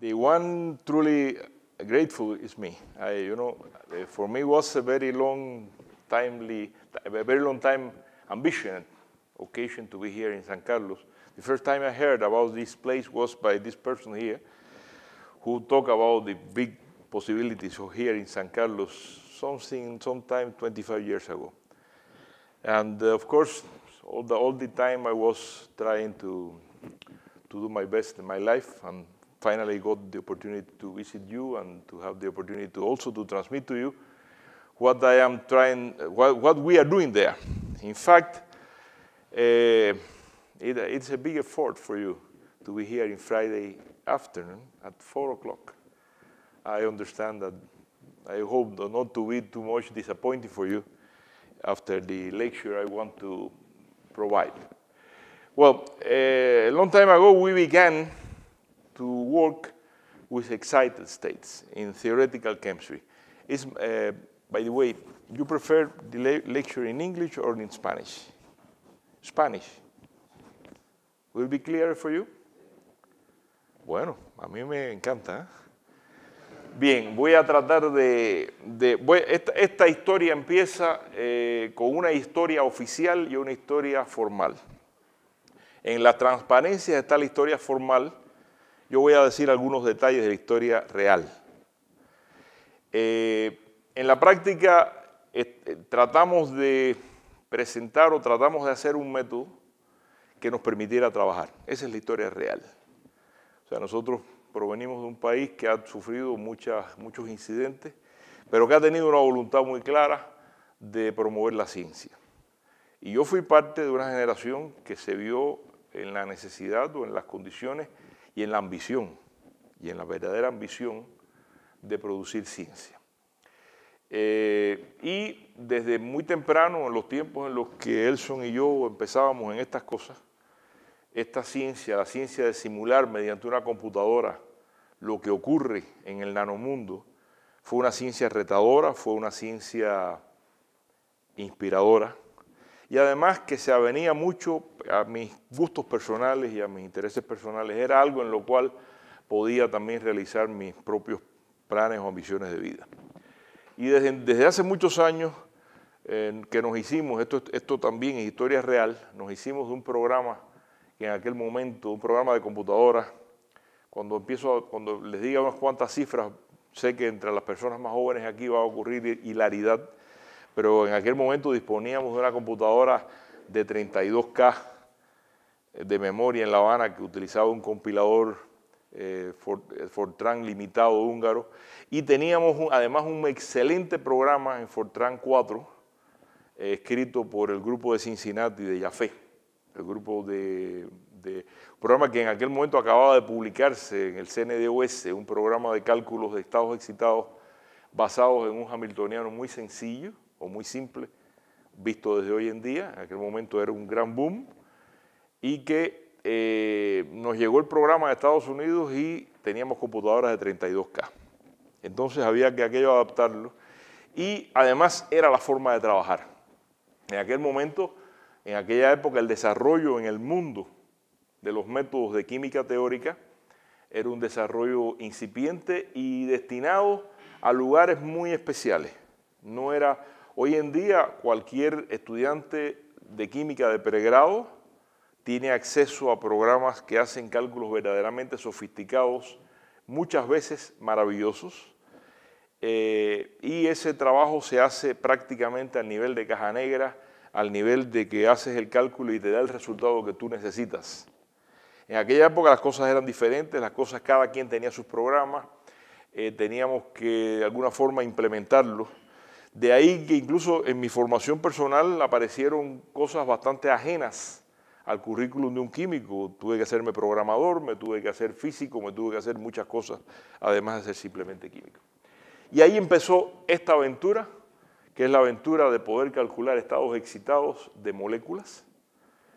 The one truly grateful is me. I, you know, eh, for me was a very long, timely, a very long time ambition, occasion to be here in San Carlos. The first time I heard about this place was by this person here, who talk about the big possibilities of here in San Carlos something sometime 25 years ago. And uh, of course, all the, all the time I was trying to, to do my best in my life and finally got the opportunity to visit you and to have the opportunity to also to transmit to you what I am trying, what, what we are doing there. In fact, uh, it, it's a big effort for you to be here in Friday afternoon at 4 o'clock. I understand that I hope not to be too much disappointing for you after the lecture I want to provide. Well, eh, a long time ago, we began to work with excited states in theoretical chemistry. Uh, by the way, you prefer the le lecture in English or in Spanish? Spanish. Will be clearer for you? Bueno, a mí me encanta. ¿eh? Bien, voy a tratar de... esta, historia empieza eh, con una historia oficial y una historia formal. En la transparencia está la historia formal. Yo voy a decir algunos detalles de la historia real. Eh, en la práctica tratamos de presentar o tratamos de hacer un método que nos permitiera trabajar. Esa es la historia real. O sea, nosotros provenimos de un país que ha sufrido muchas, muchos incidentes, pero que ha tenido una voluntad muy clara de promover la ciencia. Y yo fui parte de una generación que se vio en la necesidad o en las condiciones y en la ambición, y en la verdadera ambición de producir ciencia. Eh, y desde muy temprano, en los tiempos en los que Elson y yo empezábamos en estas cosas, esta ciencia, la ciencia de simular mediante una computadora lo que ocurre en el nanomundo, fue una ciencia retadora, fue una ciencia inspiradora y además que se avenía mucho a mis gustos personales y a mis intereses personales. Era algo en lo cual podía también realizar mis propios planes o ambiciones de vida. Y desde, hace muchos años eh, que nos hicimos, esto, esto también es historia real, nos hicimos de un programa que en aquel momento un programa de computadora, cuando empiezo, cuando les diga unas cuantas cifras, sé que entre las personas más jóvenes aquí va a ocurrir hilaridad, pero en aquel momento disponíamos de una computadora de 32K eh, de memoria en La Habana que utilizaba un compilador eh, eh, Fortran limitado húngaro y teníamos además un excelente programa en Fortran 4 escrito por el grupo de Cincinnati de Yafé el grupo de, programa que en aquel momento acababa de publicarse en el CNDOS, un programa de cálculos de estados excitados basados en un hamiltoniano muy sencillo o muy simple, visto desde hoy en día, en aquel momento era un gran boom, y que eh, nos llegó el programa de Estados Unidos y teníamos computadoras de 32K. Entonces había que aquello adaptarlo y además era la forma de trabajar. En aquel momento en aquella época el desarrollo en el mundo de los métodos de química teórica era un desarrollo incipiente y destinado a lugares muy especiales. No era, hoy en día cualquier estudiante de química de pregrado tiene acceso a programas que hacen cálculos verdaderamente sofisticados, muchas veces maravillosos, eh, y ese trabajo se hace prácticamente a nivel de caja negra, al nivel de que haces el cálculo y te da el resultado que tú necesitas. En aquella época las cosas eran diferentes, las cosas cada quien tenía sus programas, eh, teníamos que de alguna forma implementarlos. De ahí que incluso en mi formación personal aparecieron cosas bastante ajenas al currículum de un químico. Tuve que hacerme programador, me tuve que hacer físico, me tuve que hacer muchas cosas, además de ser simplemente químico. Y ahí empezó esta aventura que es la aventura de poder calcular estados excitados de moléculas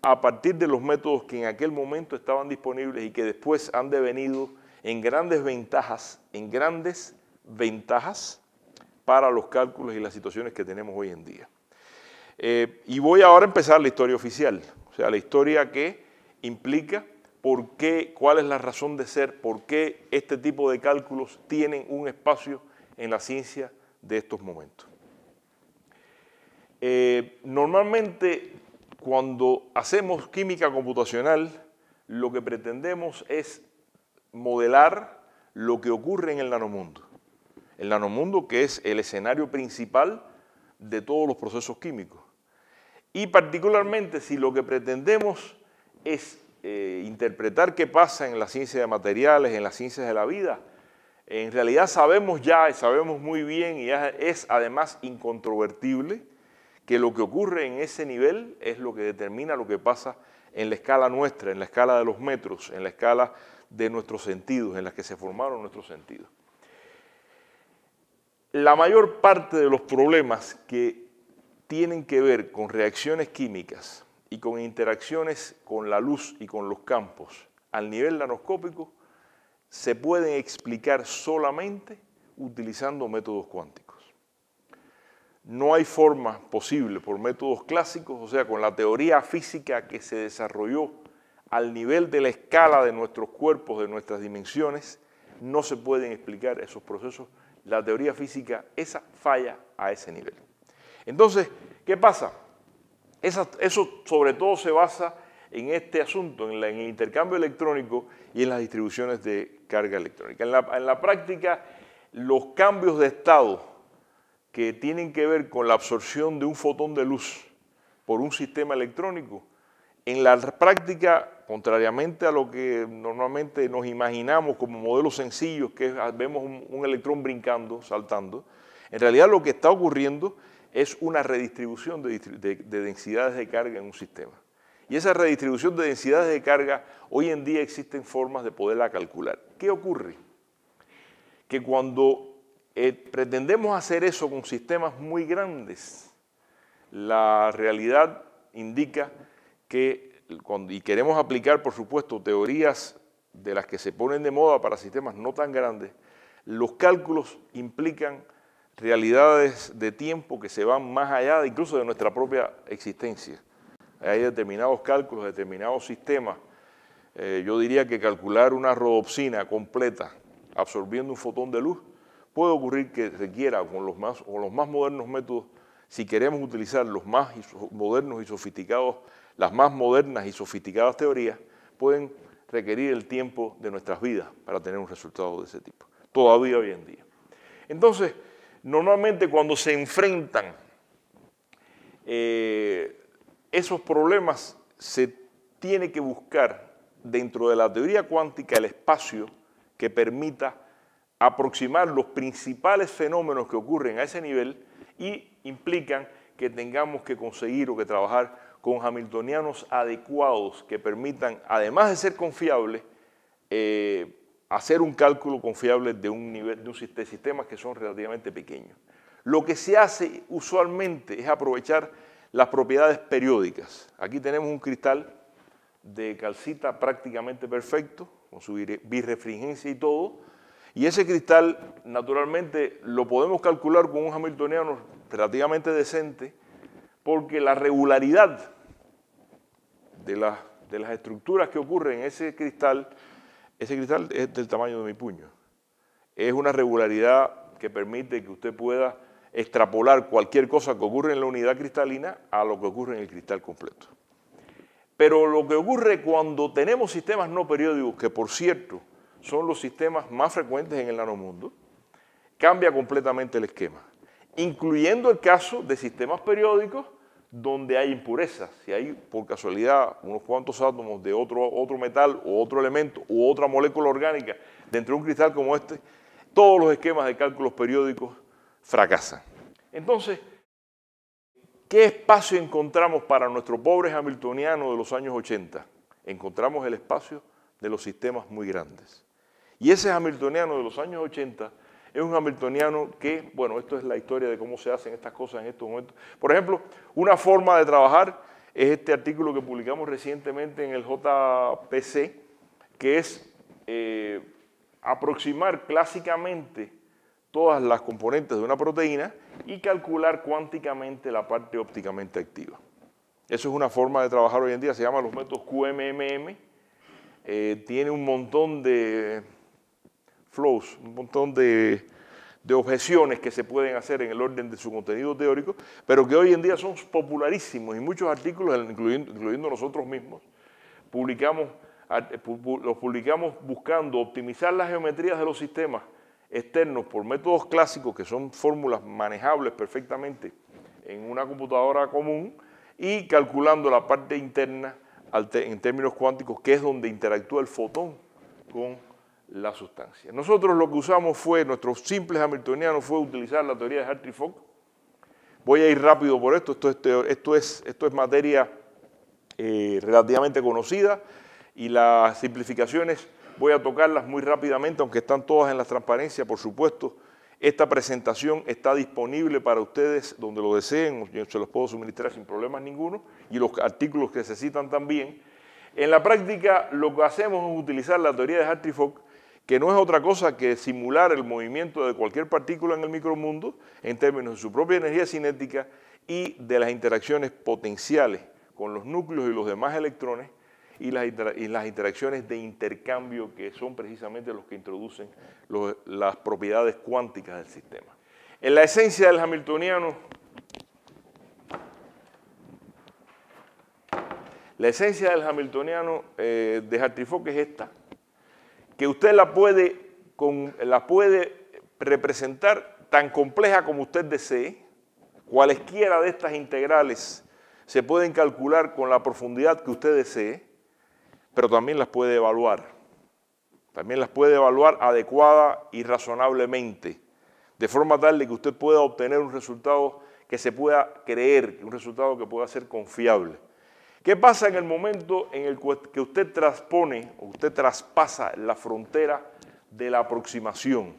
a partir de los métodos que en aquel momento estaban disponibles y que después han devenido en grandes ventajas, en grandes ventajas para los cálculos y las situaciones que tenemos hoy en día. Eh, y voy ahora a empezar la historia oficial, o sea, la historia que implica por qué, cuál es la razón de ser, por qué este tipo de cálculos tienen un espacio en la ciencia de estos momentos. Eh, normalmente, cuando hacemos química computacional, lo que pretendemos es modelar lo que ocurre en el nanomundo. El nanomundo que es el escenario principal de todos los procesos químicos. Y particularmente si lo que pretendemos es eh, interpretar qué pasa en la ciencia de materiales, en las ciencias de la vida, en realidad sabemos ya y sabemos muy bien y es además incontrovertible que lo que ocurre en ese nivel es lo que determina lo que pasa en la escala nuestra, en la escala de los metros, en la escala de nuestros sentidos, en las que se formaron nuestros sentidos. La mayor parte de los problemas que tienen que ver con reacciones químicas y con interacciones con la luz y con los campos al nivel nanoscópico se pueden explicar solamente utilizando métodos cuánticos. No hay forma posible por métodos clásicos, o sea, con la teoría física que se desarrolló al nivel de la escala de nuestros cuerpos, de nuestras dimensiones, no se pueden explicar esos procesos. La teoría física, esa falla a ese nivel. Entonces, ¿qué pasa? eso sobre todo se basa en este asunto, en, el intercambio electrónico y en las distribuciones de carga electrónica. en la práctica, los cambios de estado que tienen que ver con la absorción de un fotón de luz por un sistema electrónico, en la práctica, contrariamente a lo que normalmente nos imaginamos como modelos sencillos, que vemos un, electrón brincando, saltando, en realidad lo que está ocurriendo es una redistribución de, de, densidades de carga en un sistema. Y esa redistribución de densidades de carga, hoy en día existen formas de poderla calcular. ¿Qué ocurre? Que cuando eh, pretendemos hacer eso con sistemas muy grandes. La realidad indica que, y queremos aplicar, por supuesto, teorías de las que se ponen de moda para sistemas no tan grandes, los cálculos implican realidades de tiempo que se van más allá incluso de nuestra propia existencia. Hay determinados cálculos, determinados sistemas. Eh, yo diría que calcular una rodopsina completa absorbiendo un fotón de luz Puede ocurrir que requiera con los más, con los más modernos métodos, si queremos utilizar los más modernos y sofisticados, las más modernas y sofisticadas teorías, pueden requerir el tiempo de nuestras vidas para tener un resultado de ese tipo, todavía hoy en día. Entonces, normalmente cuando se enfrentan eh, esos problemas, se tiene que buscar dentro de la teoría cuántica el espacio que permita aproximar los principales fenómenos que ocurren a ese nivel y implican que tengamos que conseguir o que trabajar con hamiltonianos adecuados que permitan, además de ser confiables, eh, hacer un cálculo confiable de un nivel de, un, de sistemas que son relativamente pequeños. Lo que se hace usualmente es aprovechar las propiedades periódicas. Aquí tenemos un cristal de calcita prácticamente perfecto, con su birrefringencia y todo, y ese cristal, naturalmente, lo podemos calcular con un hamiltoniano relativamente decente, porque la regularidad de, las, estructuras que ocurren en ese cristal, ese cristal es del tamaño de mi puño. Es una regularidad que permite que usted pueda extrapolar cualquier cosa que ocurre en la unidad cristalina a lo que ocurre en el cristal completo. Pero lo que ocurre cuando tenemos sistemas no periódicos, que por cierto, son los sistemas más frecuentes en el nanomundo, cambia completamente el esquema, incluyendo el caso de sistemas periódicos donde hay impurezas. Si hay por casualidad unos cuantos átomos de otro, metal o otro elemento u otra molécula orgánica dentro de un cristal como este, todos los esquemas de cálculos periódicos fracasan. Entonces, ¿qué espacio encontramos para nuestro pobre hamiltoniano de los años 80? Encontramos el espacio de los sistemas muy grandes. Y ese hamiltoniano de los años 80 es un hamiltoniano que, bueno, esto es la historia de cómo se hacen estas cosas en estos momentos. Por ejemplo, una forma de trabajar es este artículo que publicamos recientemente en el JPC, que es eh, aproximar clásicamente todas las componentes de una proteína y calcular cuánticamente la parte ópticamente activa. Eso es una forma de trabajar hoy en día, se llama los métodos QMMM. Eh, tiene un montón de flows, un montón de, de objeciones que se pueden hacer en el orden de su contenido teórico, pero que hoy en día son popularísimos y muchos artículos, incluyendo, incluyendo nosotros mismos, publicamos, eh, los publicamos buscando optimizar las geometrías de los sistemas externos por métodos clásicos, que son fórmulas manejables perfectamente en una computadora común, y calculando la parte interna en términos cuánticos, que es donde interactúa el fotón con la sustancia. Nosotros lo que usamos fue, nuestros simples hamiltonianos fue utilizar la teoría de Hartree-Fock. Voy a ir rápido por esto, esto, esto, es, esto es materia eh, relativamente conocida y las simplificaciones voy a tocarlas muy rápidamente, aunque están todas en la transparencia, por supuesto. Esta presentación está disponible para ustedes donde lo deseen, yo se los puedo suministrar sin problemas ninguno, y los artículos que se citan también. En la práctica, lo que hacemos es utilizar la teoría de Hartree-Fock que no es otra cosa que simular el movimiento de cualquier partícula en el micromundo en términos de su propia energía cinética y de las interacciones potenciales con los núcleos y los demás electrones y las, interacciones de intercambio que son precisamente los que introducen las propiedades cuánticas del sistema. En la esencia del hamiltoniano, la esencia del hamiltoniano eh, de hartree es esta que usted la puede, puede representar tan compleja como usted desee. Cualesquiera de estas integrales se pueden calcular con la profundidad que usted desee, pero también las puede evaluar. También las puede evaluar adecuada y razonablemente, de forma tal de que usted pueda obtener un resultado que se pueda creer, un resultado que pueda ser confiable. ¿Qué pasa en el momento en el que usted transpone usted traspasa la frontera de la aproximación?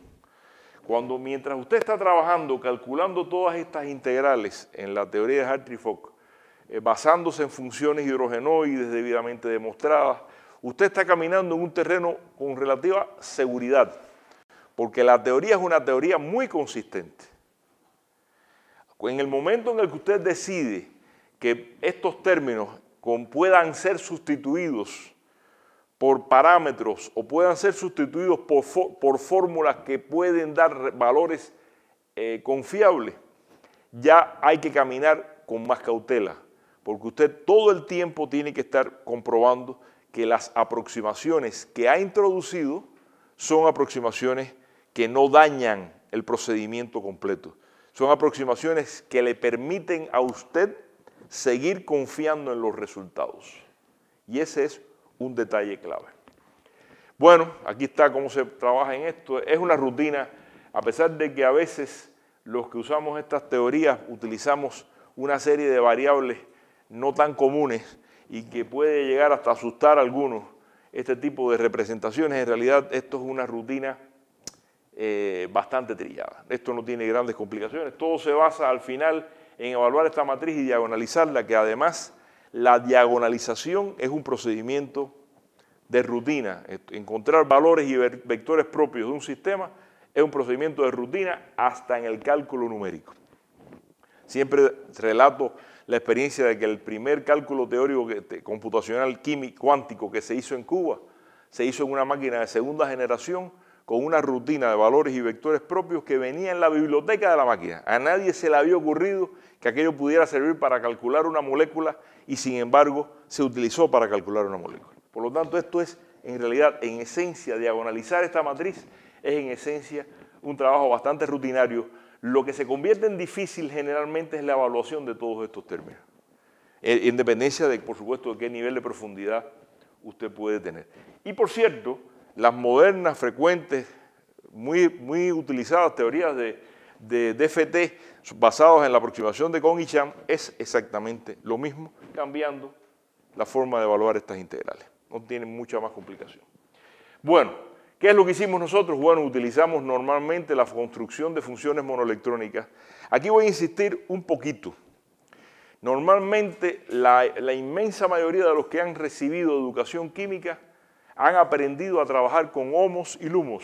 Cuando mientras usted está trabajando, calculando todas estas integrales en la teoría de Hartree-Fock, eh, basándose en funciones hidrogenoides debidamente demostradas, usted está caminando en un terreno con relativa seguridad, porque la teoría es una teoría muy consistente. En el momento en el que usted decide que estos términos puedan ser sustituidos por parámetros o puedan ser sustituidos por, por fórmulas que pueden dar valores eh, confiables, ya hay que caminar con más cautela, porque usted todo el tiempo tiene que estar comprobando que las aproximaciones que ha introducido son aproximaciones que no dañan el procedimiento completo. Son aproximaciones que le permiten a usted seguir confiando en los resultados. Y ese es un detalle clave. Bueno, aquí está cómo se trabaja en esto. Es una rutina, a pesar de que a veces los que usamos estas teorías utilizamos una serie de variables no tan comunes y que puede llegar hasta asustar a algunos este tipo de representaciones. En realidad esto es una rutina eh, bastante trillada. Esto no tiene grandes complicaciones. Todo se basa al final en evaluar esta matriz y diagonalizarla, que además la diagonalización es un procedimiento de rutina. Encontrar valores y vectores propios de un sistema es un procedimiento de rutina hasta en el cálculo numérico. Siempre relato la experiencia de que el primer cálculo teórico computacional químico cuántico que se hizo en Cuba se hizo en una máquina de segunda generación con una rutina de valores y vectores propios que venía en la biblioteca de la máquina. A nadie se le había ocurrido que aquello pudiera servir para calcular una molécula y sin embargo se utilizó para calcular una molécula. Por lo tanto, esto es en realidad, en esencia, diagonalizar esta matriz es en esencia un trabajo bastante rutinario. Lo que se convierte en difícil generalmente es la evaluación de todos estos términos. Eh, independencia de, por supuesto, de qué nivel de profundidad usted puede tener. Y por cierto, las modernas, frecuentes, muy, muy utilizadas teorías de, DFT basadas en la aproximación de Kong y Chan es exactamente lo mismo, cambiando la forma de evaluar estas integrales. No tiene mucha más complicación. Bueno, ¿qué es lo que hicimos nosotros? Bueno, utilizamos normalmente la construcción de funciones monoelectrónicas. Aquí voy a insistir un poquito. Normalmente la, la inmensa mayoría de los que han recibido educación química han aprendido a trabajar con homos y lumos,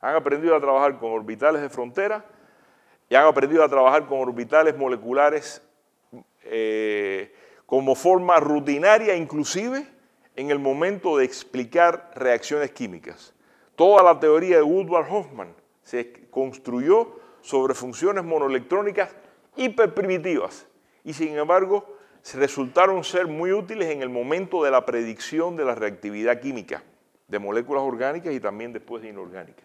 han aprendido a trabajar con orbitales de frontera y han aprendido a trabajar con orbitales moleculares eh, como forma rutinaria inclusive en el momento de explicar reacciones químicas. Toda la teoría de Woodward Hoffman se construyó sobre funciones monoelectrónicas hiperprimitivas y sin embargo resultaron ser muy útiles en el momento de la predicción de la reactividad química de moléculas orgánicas y también después de inorgánicas.